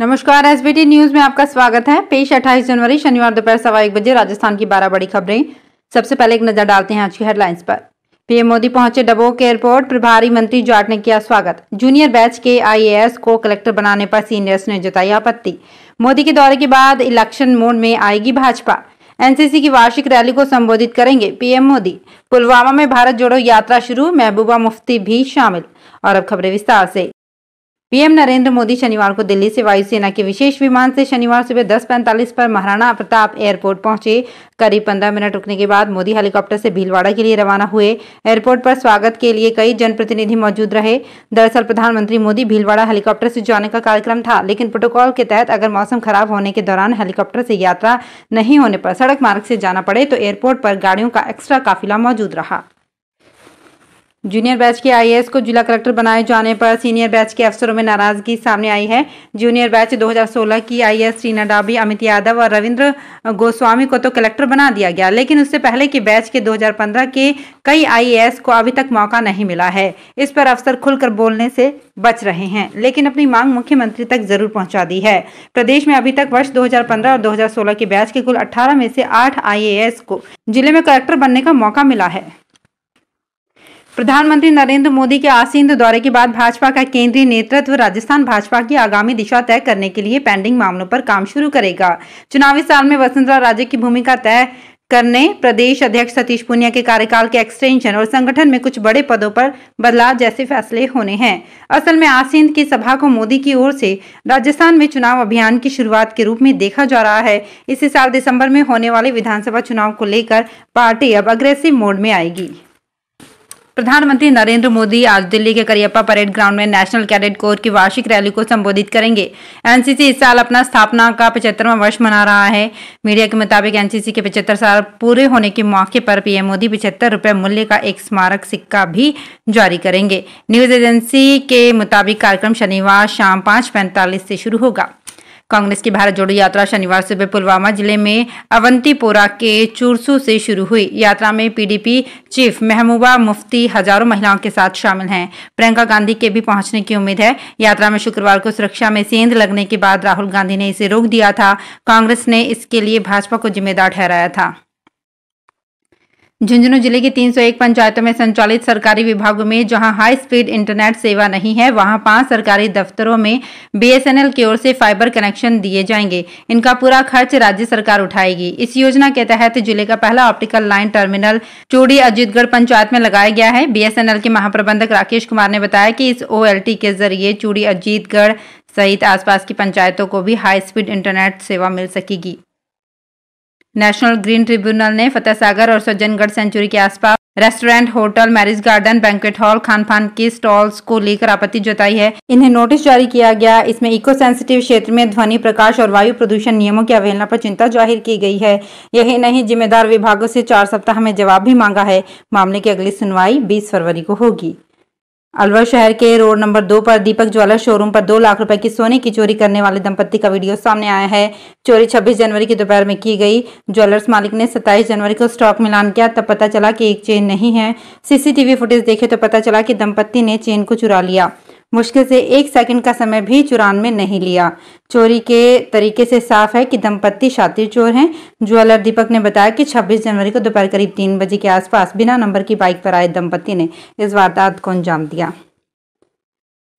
नमस्कार SBT news में आपका स्वागत है पेश 28 जनवरी शनिवार दोपहर सवा एक बजे राजस्थान की बारह बड़ी खबरें सबसे पहले एक नजर डालते हैं आज की हेडलाइंस पर पीएम मोदी पहुंचे डबोक एयरपोर्ट प्रभारी मंत्री जाट ने किया स्वागत जूनियर बैच के आईएएस को कलेक्टर बनाने पर सीनियर्स ने जताई आपत्ति मोदी के दौरे के बाद इलेक्शन मोड में आएगी भाजपा एनसीसी की वार्षिक रैली को संबोधित करेंगे पीएम मोदी पुलवामा में भारत जोड़ो यात्रा शुरू महबूबा मुफ्ती भी शामिल और अब खबरें विस्तार से पीएम नरेंद्र मोदी शनिवार को दिल्ली से वायुसेना के विशेष विमान से शनिवार सुबह दस पैंतालीस पर महाराणा प्रताप एयरपोर्ट पहुंचे करीब पंद्रह मिनट रुकने के बाद मोदी हेलीकॉप्टर से भीलवाड़ा के लिए रवाना हुए एयरपोर्ट पर स्वागत के लिए कई जनप्रतिनिधि मौजूद रहे दरअसल प्रधानमंत्री मोदी भीलवाड़ा हेलीकॉप्टर से जाने का कार्यक्रम था लेकिन प्रोटोकॉल के तहत अगर मौसम खराब होने के दौरान हेलीकॉप्टर से यात्रा नहीं होने पर सड़क मार्ग से जाना पड़े तो एयरपोर्ट पर गाड़ियों का एक्स्ट्रा काफिला मौजूद रहा जूनियर बैच के आईएएस को जिला कलेक्टर बनाए जाने पर सीनियर बैच के अफसरों में नाराजगी सामने आई है जूनियर बैच 2016 की आईएएस रीना डाबी अमित यादव और रविंद्र गोस्वामी को तो कलेक्टर बना दिया गया लेकिन उससे पहले के बैच के 2015 के कई आईएएस को अभी तक मौका नहीं मिला है इस पर अफसर खुलकर बोलने से बच रहे हैं लेकिन अपनी मांग मुख्यमंत्री तक जरूर पहुंचा दी है प्रदेश में अभी तक वर्ष 2015 और 2016 के बैच के कुल 18 में से 8 आईएएस को जिले में कलेक्टर बनने का मौका मिला है प्रधानमंत्री नरेंद्र मोदी के आसीन दौरे के बाद भाजपा का केंद्रीय नेतृत्व राजस्थान भाजपा की आगामी दिशा तय करने के लिए पेंडिंग मामलों पर काम शुरू करेगा चुनावी साल में वसुंधरा राजे की भूमिका तय करने प्रदेश अध्यक्ष सतीश पुनिया के कार्यकाल के एक्सटेंशन और संगठन में कुछ बड़े पदों पर बदलाव जैसे फैसले होने हैं असल में आसिंद की सभा को मोदी की ओर से राजस्थान में चुनाव अभियान की शुरुआत के रूप में देखा जा रहा है इसी साल दिसंबर में होने वाले विधानसभा चुनाव को लेकर पार्टी अब अग्रेसिव मोड में आएगी प्रधानमंत्री नरेंद्र मोदी आज दिल्ली के करियप्पा परेड ग्राउंड में नेशनल कैडेट कोर की वार्षिक रैली को संबोधित करेंगे एनसीसी इस साल अपना स्थापना का पचहत्तरवा वर्ष मना रहा है मीडिया के मुताबिक एनसीसी के पचहत्तर साल पूरे होने के मौके पर पीएम मोदी पचहत्तर रुपए मूल्य का एक स्मारक सिक्का भी जारी करेंगे न्यूज एजेंसी के मुताबिक कार्यक्रम शनिवार शाम पाँच पैंतालीस से शुरू होगा कांग्रेस की भारत जोड़ो यात्रा शनिवार सुबह पुलवामा जिले में अवंतीपोरा के चूरसू से शुरू हुई यात्रा में पीडीपी चीफ महबूबा मुफ्ती हजारों महिलाओं के साथ शामिल हैं प्रियंका गांधी के भी पहुंचने की उम्मीद है यात्रा में शुक्रवार को सुरक्षा में सेंध लगने के बाद राहुल गांधी ने इसे रोक दिया था कांग्रेस ने इसके लिए भाजपा को जिम्मेदार ठहराया था झुंझुनू जिले की 301 पंचायतों में संचालित सरकारी विभागों में जहां हाई स्पीड इंटरनेट सेवा नहीं है वहां पांच सरकारी दफ्तरों में बीएसएनएल की ओर से फाइबर कनेक्शन दिए जाएंगे इनका पूरा खर्च राज्य सरकार उठाएगी इस योजना के तहत जिले का पहला ऑप्टिकल लाइन टर्मिनल चूड़ी अजीतगढ़ पंचायत में लगाया गया है बी के महाप्रबंधक राकेश कुमार ने बताया कि इस ओ के जरिए चूड़ी अजीतगढ़ सहित आसपास की पंचायतों को भी हाई स्पीड इंटरनेट सेवा मिल सकेगी नेशनल ग्रीन ट्रिब्यूनल ने फतेह सागर और सज्जनगढ़ सेंचुरी के आसपास restaurant hotel marriage garden banquet hall खान पान की स्टॉल्स को लेकर आपत्ति जताई है इन्हें नोटिस जारी किया गया इसमें इको सेंसिटिव क्षेत्र में ध्वनि प्रकाश और वायु प्रदूषण नियमों की अवहेलना पर चिंता जाहिर की गई है यही नहीं जिम्मेदार विभागों से चार सप्ताह में जवाब भी मांगा है मामले की अगली सुनवाई बीस फरवरी को होगी अलवर शहर के रोड नंबर दो पर दीपक ज्वाला शोरूम पर दो लाख रुपए की सोने की चोरी करने वाले दंपति का वीडियो सामने आया है चोरी 26 जनवरी की दोपहर में की गई ज्वेलर्स मालिक ने 27 जनवरी को स्टॉक मिलान किया तब पता चला कि एक चेन नहीं है सीसीटीवी फुटेज देखे तो पता चला कि दंपति ने चेन को चुरा लिया मुश्किल से एक सेकंड का समय भी चुरान में नहीं लिया चोरी के तरीके से साफ है कि दंपत्ति शातिर चोर हैं ज्वेलर दीपक ने बताया कि 26 जनवरी को दोपहर करीब तीन बजे के आसपास बिना नंबर की बाइक पर आए दंपत्ति ने इस वारदात को अंजाम दिया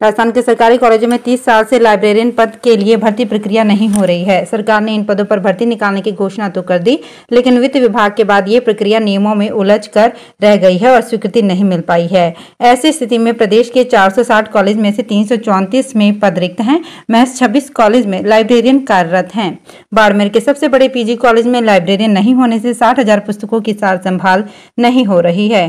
राजस्थान के सरकारी कॉलेजों में 30 साल से लाइब्रेरियन पद के लिए भर्ती प्रक्रिया नहीं हो रही है सरकार ने इन पदों पर भर्ती निकालने की घोषणा तो कर दी लेकिन वित्त विभाग के बाद ये प्रक्रिया नियमों में उलझ कर रह गई है और स्वीकृति नहीं मिल पाई है ऐसी स्थिति में प्रदेश के 460 कॉलेज में से तीन में पद रिक्त हैं महज छब्बीस कॉलेज में लाइब्रेरियन कार्यरत हैं बाड़मेर के सबसे बड़े पीजी कॉलेज में लाइब्रेरियन नहीं होने से साठ पुस्तकों की सार संभाल नहीं हो रही है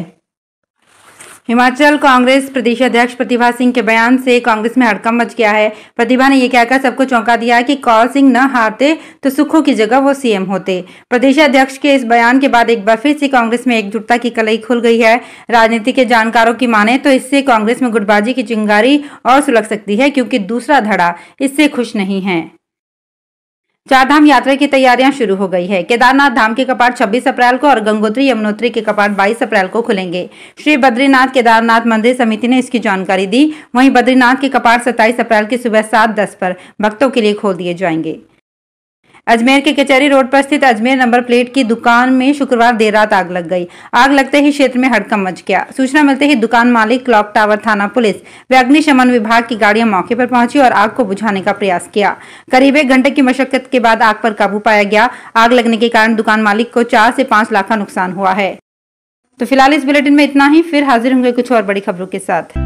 हिमाचल कांग्रेस प्रदेश अध्यक्ष प्रतिभा सिंह के बयान से कांग्रेस में हड़कम मच गया है प्रतिभा ने यह कहकर सबको चौंका दिया कि कौल सिंह न हारते तो सुखों की जगह वो सीएम होते प्रदेश अध्यक्ष के इस बयान के बाद एक बार फिर से कांग्रेस में एकजुटता की कलई खुल गई है राजनीति के जानकारों की माने तो इससे कांग्रेस में गुटबाजी की चिंगारी और सुलग सकती है क्योंकि दूसरा धड़ा इससे खुश नहीं है चारधाम यात्रा की तैयारियां शुरू हो गई है केदारनाथ धाम के कपाट 26 अप्रैल को और गंगोत्री यमुनोत्री के कपाट 22 अप्रैल को खुलेंगे श्री बद्रीनाथ केदारनाथ मंदिर समिति ने इसकी जानकारी दी वहीं बद्रीनाथ के कपाट 27 अप्रैल की सुबह सात दस पर भक्तों के लिए खोल दिए जाएंगे अजमेर के कचहरी रोड पर स्थित अजमेर नंबर प्लेट की दुकान में शुक्रवार देर रात आग लग गई आग लगते ही क्षेत्र में हड़कम मच गया सूचना मिलते ही दुकान मालिक क्लॉक टावर थाना पुलिस व अग्निशमन विभाग की गाड़ियां मौके पर पहुंची और आग को बुझाने का प्रयास किया करीब एक घंटे की मशक्कत के बाद आग पर काबू पाया गया आग लगने के कारण दुकान मालिक को चार से पांच लाख का नुकसान हुआ है तो फिलहाल इस बुलेटिन में इतना ही फिर हाजिर होंगे कुछ और बड़ी खबरों के साथ